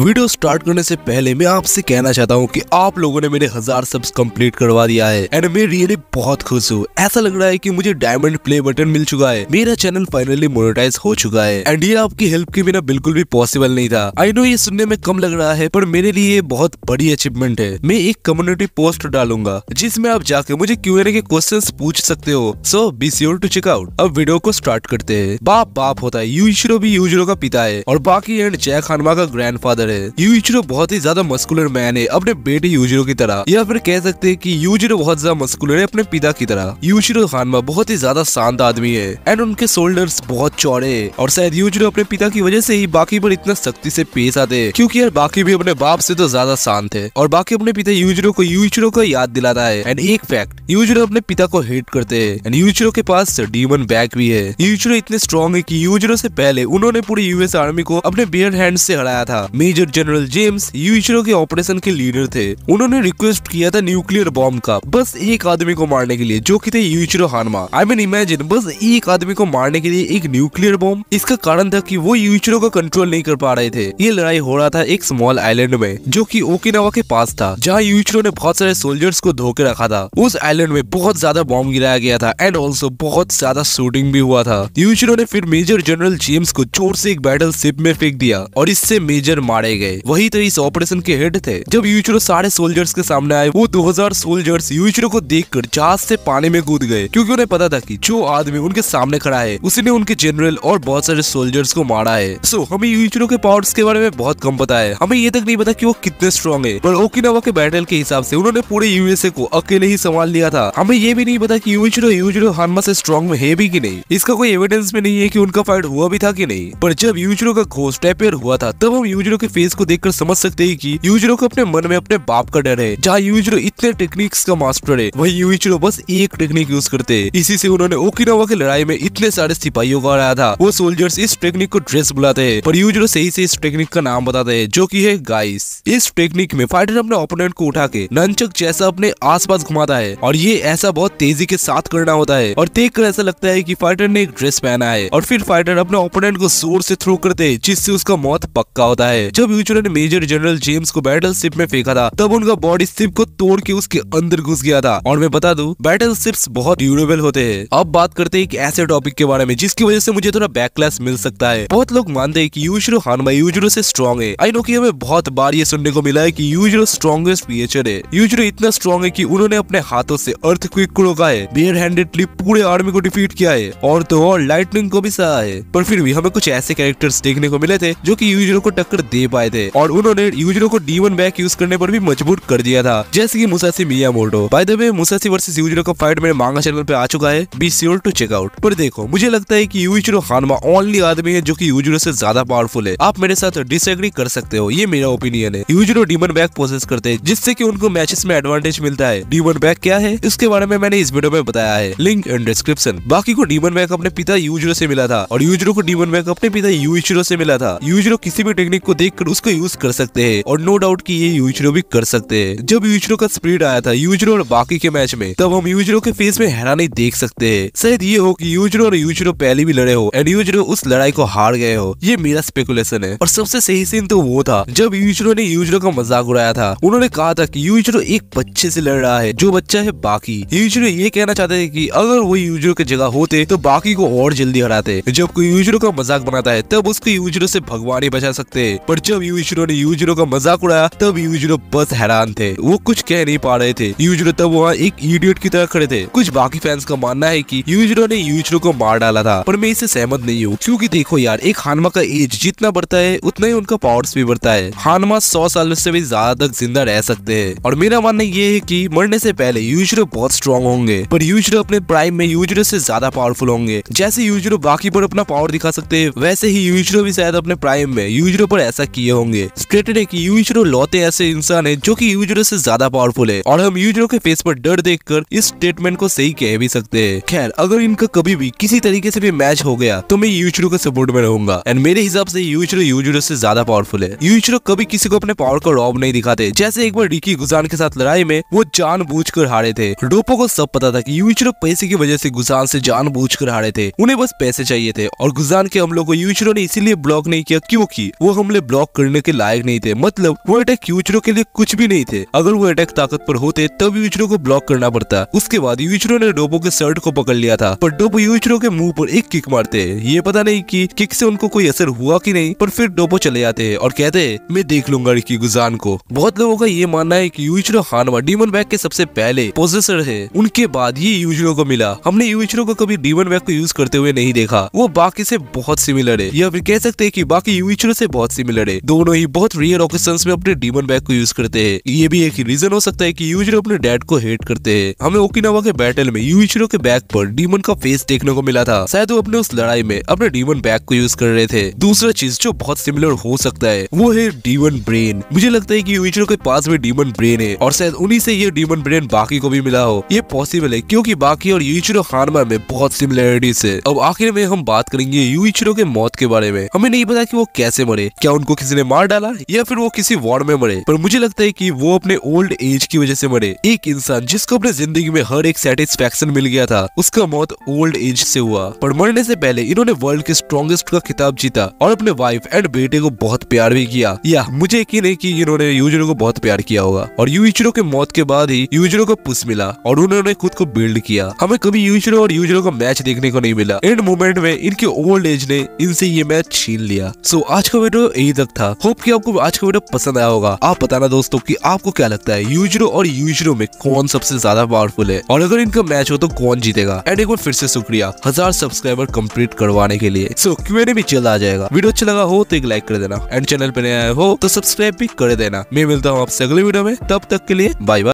video start करने से पहले मैं आपसे कहना चाहता हूँ कि आप लोगों ने मेरे हजार सब्स कंप्लीट करवा दिया है एंड मैं रियली बहुत खुश हूँ ऐसा लग रहा है कि मुझे डायमंड प्ले बटन मिल चुका है मेरा चैनल फाइनली मोनेटाइज हो चुका है एंड ये आपकी हेल्प के बिना बिल्कुल भी पॉसिबल नहीं था आई नो ये सुनने में कम लग रहा है पर मेरे लिए बहुत बड़ी अचीवमेंट है मैं एक कम्युनिटी पोस्ट डालूंगा जिसमे आप जाके मुझे क्यू एन के क्वेश्चन पूछ सकते हो so be sure to check out अब वीडियो को स्टार्ट करते है बाप बाप होता है यूजरो भी यूजरो का पिता है और बाकी एंड जय खानवा का ग्रैंड फादर फादर है यूजरो बहुत ही ज्यादा मस्कुलर मैन है अपने बेटे यूजरो की तरह या फिर कह सकते हैं कि यूजरो बहुत ज्यादा मस्कुलर है अपने पिता की तरह यूजरो खानमा बहुत ही ज्यादा शांत आदमी है एंड उनके शोल्डर बहुत चौड़े है और शायद यूजरो अपने पिता की वजह से ही बाकी पर इतना सख्ती से पेश आते है क्यूँकी यार बाकी भी अपने बाप से तो ज्यादा शांत है और बाकी अपने पिता यूजरो को यूजरो को याद दिलाता है एंड एक फैक्ट यूजरो अपने पिता को हेट करते है एंड यूजरो के पास डीमन बैग भी है यूजरो इतने स्ट्रॉन्ग है की यूजरो से पहले उन्होंने पूरी यूएस आर्मी को अपने बियर हैंड से हराया था मेजर मेजर जनरल जेम्स यूशरो के ऑपरेशन के लीडर थे उन्होंने रिक्वेस्ट किया था न्यूक्लियर बॉम्ब का बस एक आदमी को मारने के लिए जो की थे यूचरो हानमा आई मीन इमेजिन बस एक आदमी को मारने के लिए एक न्यूक्लियर बॉम्ब इसका कारण था की वो यूचरो का कंट्रोल नहीं कर पा रहे थे ये लड़ाई हो रहा था एक स्मॉल आइलैंड में जो की ओकिनावा के पास था जहाँ यूचरो ने बहुत सारे सोल्जर्स को धोके रखा था उस आइलैंड में बहुत ज्यादा बॉम्ब गिराया गया था एंड ऑल्सो बहुत ज्यादा शूटिंग भी हुआ था यूचरो ने फिर मेजर जनरल जेम्स को जोर से एक बैटल शिप में फेंक दिया और इससे मेजर मारे मारे गए वही तो इस ऑपरेशन के हेड थे जब यूचरो सारे सोल्जर्स के सामने आए वो 2000 सोल्जर्स यूचरो को देखकर जहाज से पानी में कूद गए क्योंकि उन्हें पता था कि जो आदमी उनके सामने खड़ा है उसी ने उनके जनरल और बहुत सारे सोल्जर्स को मारा है सो हमें यूचरो के पावर्स के बारे में बहुत कम पता है हमें ये तक नहीं पता की वो कितने स्ट्रॉन्ग है पर ओकिनावा के बैटल के हिसाब से उन्होंने पूरे यूएसए को अकेले ही संभाल लिया था हमें ये भी नहीं पता की यूचरो यूचरो हनमा से स्ट्रॉन्ग में है भी की नहीं इसका कोई एविडेंस भी नहीं है की उनका फाइट हुआ भी था की नहीं पर जब यूचरो का घोष टेपेयर हुआ था तब हम यूजरो के फेस को देखकर समझ सकते हैं कि यूजरो को अपने मन में अपने बाप का डर है जहाँ यूजरो इतने टेक्निक्स का मास्टर है वही यूजरो बस एक टेक्निक यूज करते है इसी से उन्होंने ओकिनावा की लड़ाई में इतने सारे सिपाहियों को हराया था वो सोल्जर्स इस टेक्निक को ड्रेस बुलाते हैं पर यूजरो सही से इस टेक्निक का नाम बताते हैं जो की है गाइस इस टेक्निक में फाइटर अपने ओपोनेंट को उठा के नंचक जैसा अपने आसपास घुमाता है और ये ऐसा बहुत तेजी के साथ करना होता है और देख कर ऐसा लगता है की फाइटर ने एक ड्रेस पहना है और फिर फाइटर अपने ओपोनेंट को जोर से थ्रो करते हैं जिससे उसका मौत पक्का होता है जब जब यूचुरा ने मेजर जनरल जेम्स को बैटल शिप में फेंका था तब उनका बॉडी शिप को तोड़ के उसके अंदर घुस गया था और मैं बता दू बैटल शिप बहुत ड्यूरेबल होते हैं अब बात करते हैं एक ऐसे टॉपिक के बारे में जिसकी वजह से मुझे थोड़ा बैकलैस मिल सकता है बहुत लोग मानते हैं कि यूजरो हानमा यूजरो से स्ट्रॉन्ग है आई नो की हमें बहुत बार ये सुनने को मिला है की यूजरो स्ट्रॉन्गेस्ट क्रिएचर है यूजरो इतना स्ट्रॉन्ग है की उन्होंने अपने हाथों से अर्थ क्विक को रोका है बेयर हैंडेडली पूरे आर्मी को डिफीट किया है और तो और लाइटनिंग को भी सहा है पर फिर भी हमें कुछ ऐसे कैरेक्टर्स देखने को मिले थे जो की यूजरो को टक्कर दे पाए थे और उन्होंने यूजरो को डीवन बैक यूज करने पर भी मजबूर कर दिया था जैसे की मुसासी मिया मोटो पाए मुसासी वर्सेस यूजरो का फाइट मेरे मांगा चैनल पे आ चुका है बी श्योर टू चेकआउट पर देखो मुझे लगता है की यूजरो हानमा ओनली आदमी है जो की यूजरो से ज्यादा पावरफुल है आप मेरे साथ डिसएग्री कर सकते हो ये मेरा ओपिनियन है यूजरो डीमन बैक प्रोसेस करते हैं जिससे की उनको मैचेस में एडवांटेज मिलता है डीमन बैक क्या है इसके बारे में मैंने इस वीडियो में बताया है लिंक एंड डिस्क्रिप्शन बाकी को डीमन बैक अपने पिता यूजरो से मिला था और यूजरो को डीमन बैक अपने पिता यूजरो से मिला था यूजरो किसी भी टेक्निक को देख जाकर उसको यूज कर सकते हैं और नो डाउट की ये यूजरो भी कर सकते हैं जब यूजरो का स्प्रीड आया था यूजरो और बाकी के मैच में तब हम यूजरो के फेस में हैरानी देख सकते हैं शायद ये हो कि यूजरो और यूजरो पहले भी लड़े हो एंड यूजरो उस लड़ाई को हार गए हो ये मेरा स्पेकुलेशन है और सबसे सही सीन तो वो था जब यूजरो ने यूजरो का मजाक उड़ाया था उन्होंने कहा था की यूजरो एक बच्चे से लड़ रहा है जो बच्चा है बाकी यूजरो ये कहना चाहते है की अगर वो यूजरो की जगह होते तो बाकी को और जल्दी हराते जब कोई यूजरो का मजाक बनाता है तब उसको यूजरो से भगवान ही बचा सकते हैं पर जब यूजरो ने यूजरो का मजाक उड़ाया तब यूजरो बस हैरान थे वो कुछ कह नहीं पा रहे थे यूजरो तब वहाँ एक इडियट की तरह खड़े थे कुछ बाकी फैंस का मानना है की यूजरो ने यूजरो को मार डाला था पर मैं इससे सहमत नहीं हूँ क्यूँकी देखो यार एक हानमा का एज जितना बढ़ता है उतना ही उनका पावर्स भी बढ़ता है हानमा सौ साल से भी ज्यादा तक जिंदा रह सकते हैं और मेरा मानना ये है की मरने से पहले यूजरो बहुत स्ट्रॉन्ग होंगे पर यूजरो अपने प्राइम में यूजरो से ज्यादा पावरफुल होंगे जैसे यूजरो बाकी पर अपना पावर दिखा सकते हैं वैसे ही यूजरो भी शायद अपने प्राइम में यूजरो पर ऐसा किए होंगे स्क्रेटेड एक यूजरो लौते ऐसे इंसान है जो की यूजरो से ज्यादा पावरफुल है और हम यूजरो के फेस पर डर देख कर इस स्टेटमेंट को सही कह भी सकते है खैर अगर इनका कभी भी किसी तरीके से भी मैच हो गया तो मैं यूजरो के सपोर्ट में रहूंगा एंड मेरे हिसाब से यूजरो यूजरो से ज्यादा पावरफुल है यूजरो कभी किसी को अपने पावर को रॉब नहीं दिखाते जैसे एक बार रिकी गुजान के साथ लड़ाई में वो कर हारे थे डोपो को सब पता था कि यूजरो पैसे की वजह से गुजान से कर हारे थे उन्हें बस पैसे चाहिए थे और गुजान के हमलों को यूजरो ने इसीलिए ब्लॉक नहीं किया क्योंकि वो हमले ब्लॉक ब्लॉक करने के लायक नहीं थे मतलब वो अटैक यूचरो के लिए कुछ भी नहीं थे अगर वो अटैक ताकत पर होते तब यूचरो को ब्लॉक करना पड़ता उसके बाद यूचरो ने डोबो के शर्ट को पकड़ लिया था पर डोबो यूचरो के मुंह पर एक किक मारते ये पता नहीं की कि किक से उनको कोई असर हुआ की नहीं पर फिर डोबो चले जाते हैं और कहते हैं मैं देख लूंगा रिकी गुजान को बहुत लोगों का ये मानना है की यूचरो हानवा डीमन बैग के सबसे पहले प्रोसेसर है उनके बाद ये यूचरों को मिला हमने यूचरों को कभी डीमन बैग को यूज करते हुए नहीं देखा वो बाकी से बहुत सिमिलर है या फिर कह सकते हैं कि बाकी यूचरों से बहुत सिमिलर है है दोनों ही बहुत रियर ऑकेशन में अपने डीमन बैग को यूज करते हैं ये भी एक रीजन हो सकता है की यूजरो अपने डैड को हेट करते हैं हमें ओकिनावा के बैटल में यूजरो के बैग पर डीमन का फेस देखने को मिला था शायद वो अपने उस लड़ाई में अपने डीमन बैग को यूज कर रहे थे दूसरा चीज जो बहुत सिमिलर हो सकता है वो है डीमन ब्रेन मुझे लगता है कि यूजरो के पास में डीमन ब्रेन है और शायद उन्हीं से ये डीमन ब्रेन बाकी को भी मिला हो ये पॉसिबल है क्योंकि बाकी और यूचरो हारमा में बहुत सिमिलरिटीज है अब आखिर में हम बात करेंगे यूचरो के मौत के बारे में हमें नहीं पता कि वो कैसे मरे क्या उनको किसी ने मार डाला या फिर वो किसी वार्ड में मरे पर मुझे लगता है की वो अपने ओल्ड एज की वजह से मरे एक इंसान जिसको अपने जिंदगी में हर एक सेटिस्फेक्शन मिल गया था उसका मौत ओल्ड एज से हुआ पर मरने से पहले इन्होंने वर्ल्ड के स्ट्रॉन्गेस्ट का खिताब जीता और अपने वाइफ एंड बेटे को बहुत प्यार भी किया या मुझे यकीन है की इन्होंने यूजरो को बहुत प्यार किया होगा और यूजरो के मौत के बाद ही यूजरो को पुस मिला और उन्होंने खुद को बिल्ड किया हमें कभी यूजरो और यूजरो का मैच देखने को नहीं मिला एंड मोमेंट में इनके ओल्ड एज ने इनसे ये मैच छीन लिया सो so, आज का वीडियो यही तक था होप कि आपको आज का वीडियो पसंद आया होगा आप बताना दोस्तों कि आपको क्या लगता है यूजरो और यूजरो में कौन सबसे ज्यादा पावरफुल है और अगर इनका मैच हो तो कौन जीतेगा एंड एक बार फिर से शुक्रिया हजार सब्सक्राइबर कम्प्लीट करवाने के लिए सो so, भी जल्द आ जाएगा वीडियो अच्छा लगा हो तो एक लाइक कर देना एंड चैनल पर नया हो तो सब्सक्राइब भी कर देना मैं मिलता हूँ आपसे अगले वीडियो में तब तक के लिए बाय बाय